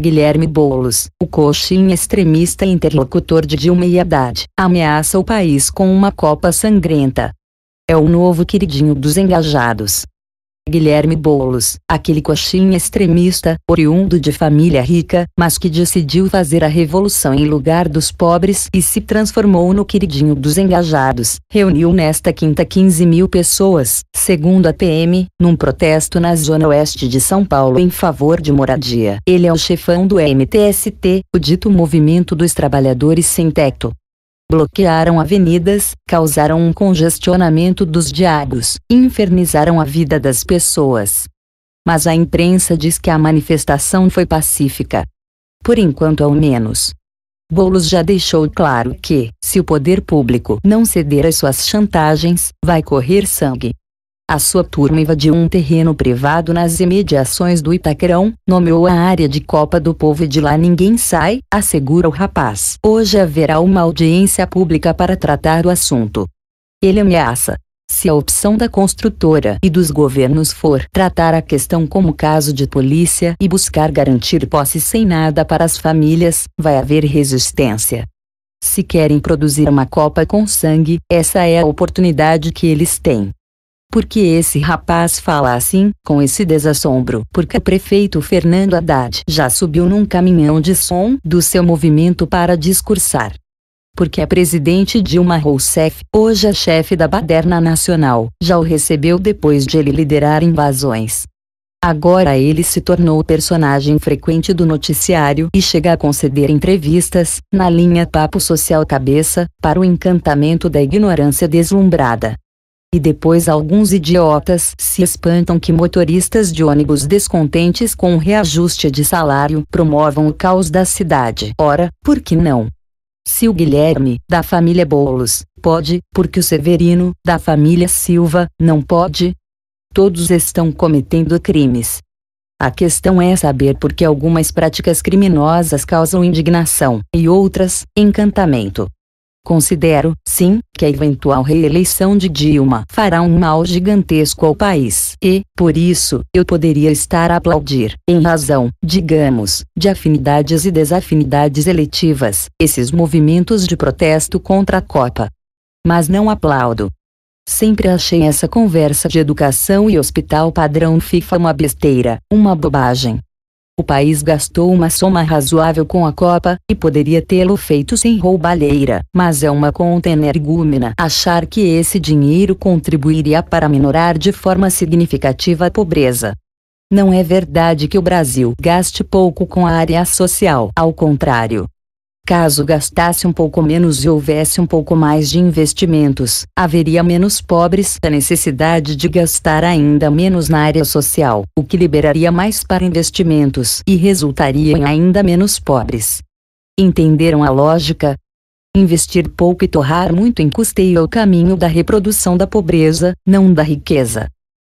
Guilherme Boulos, o coxinha extremista interlocutor de Dilma e Haddad, ameaça o país com uma Copa sangrenta. É o novo queridinho dos engajados. Guilherme Boulos, aquele coxinha extremista, oriundo de família rica, mas que decidiu fazer a revolução em lugar dos pobres e se transformou no queridinho dos engajados, reuniu nesta quinta 15 mil pessoas, segundo a PM, num protesto na zona oeste de São Paulo em favor de moradia. Ele é o chefão do MTST, o dito Movimento dos Trabalhadores Sem Teto, bloquearam avenidas, causaram um congestionamento dos diários, infernizaram a vida das pessoas. Mas a imprensa diz que a manifestação foi pacífica. Por enquanto, ao menos. Boulos já deixou claro que, se o poder público não ceder às suas chantagens, vai correr sangue. A sua turma invadiu um terreno privado nas imediações do Itaquerão, nomeou a área de Copa do Povo e de lá ninguém sai, assegura o rapaz. Hoje haverá uma audiência pública para tratar o assunto. Ele ameaça. Se a opção da construtora e dos governos for tratar a questão como caso de polícia e buscar garantir posse sem nada para as famílias, vai haver resistência. Se querem produzir uma Copa com sangue, essa é a oportunidade que eles têm porque esse rapaz fala assim, com esse desassombro, porque o prefeito Fernando Haddad já subiu num caminhão de som do seu movimento para discursar. Porque a é presidente Dilma Rousseff, hoje a é chefe da Baderna Nacional, já o recebeu depois de ele liderar invasões. Agora ele se tornou personagem frequente do noticiário e chega a conceder entrevistas, na linha Papo Social Cabeça, para o encantamento da ignorância deslumbrada. E depois alguns idiotas se espantam que motoristas de ônibus descontentes com o reajuste de salário promovam o caos da cidade. Ora, por que não? Se o Guilherme, da família Boulos, pode, porque o Severino, da família Silva, não pode? Todos estão cometendo crimes. A questão é saber por que algumas práticas criminosas causam indignação e outras, encantamento. Considero, sim, que a eventual reeleição de Dilma fará um mal gigantesco ao país e, por isso, eu poderia estar a aplaudir, em razão, digamos, de afinidades e desafinidades eletivas, esses movimentos de protesto contra a Copa. Mas não aplaudo. Sempre achei essa conversa de educação e hospital padrão FIFA uma besteira, uma bobagem, o país gastou uma soma razoável com a Copa, e poderia tê-lo feito sem roubalheira, mas é uma conta energúmena achar que esse dinheiro contribuiria para minorar de forma significativa a pobreza. Não é verdade que o Brasil gaste pouco com a área social, ao contrário, Caso gastasse um pouco menos e houvesse um pouco mais de investimentos, haveria menos pobres, a necessidade de gastar ainda menos na área social, o que liberaria mais para investimentos e resultaria em ainda menos pobres. Entenderam a lógica? Investir pouco e torrar muito em custeio é o caminho da reprodução da pobreza, não da riqueza.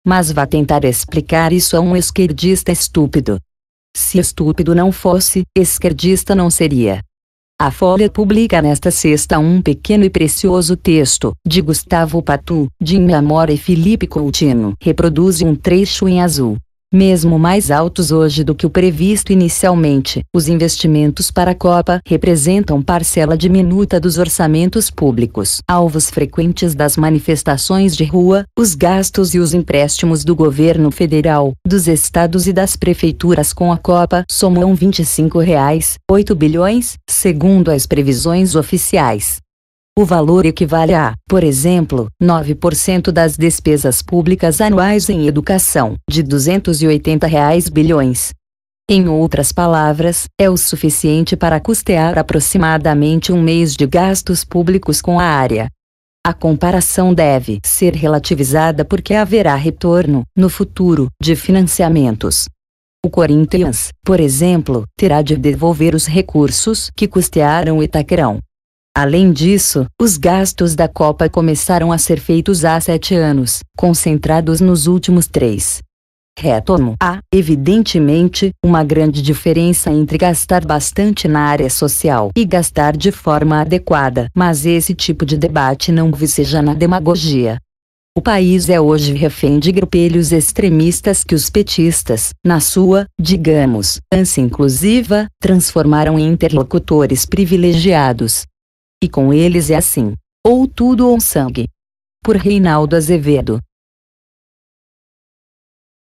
Mas vá tentar explicar isso a um esquerdista estúpido. Se estúpido não fosse, esquerdista não seria. A Folha publica nesta sexta um pequeno e precioso texto, de Gustavo Patu, de Inhamora e Felipe Coutinho. Reproduz um trecho em azul, mesmo mais altos hoje do que o previsto inicialmente. Os investimentos para a Copa representam parcela diminuta dos orçamentos públicos. Alvos frequentes das manifestações de rua, os gastos e os empréstimos do governo federal, dos estados e das prefeituras com a Copa somam R$ 25,8 bilhões, segundo as previsões oficiais. O valor equivale a, por exemplo, 9% das despesas públicas anuais em educação, de R$ 280 reais bilhões. Em outras palavras, é o suficiente para custear aproximadamente um mês de gastos públicos com a área. A comparação deve ser relativizada porque haverá retorno, no futuro, de financiamentos. O Corinthians, por exemplo, terá de devolver os recursos que custearam o Itaquerão. Além disso, os gastos da Copa começaram a ser feitos há sete anos, concentrados nos últimos três. Retomo. Há, evidentemente, uma grande diferença entre gastar bastante na área social e gastar de forma adequada, mas esse tipo de debate não viceja na demagogia. O país é hoje refém de grupelhos extremistas que os petistas, na sua, digamos, ânsia inclusiva, transformaram em interlocutores privilegiados, e com eles é assim: ou tudo ou sangue. Por Reinaldo Azevedo.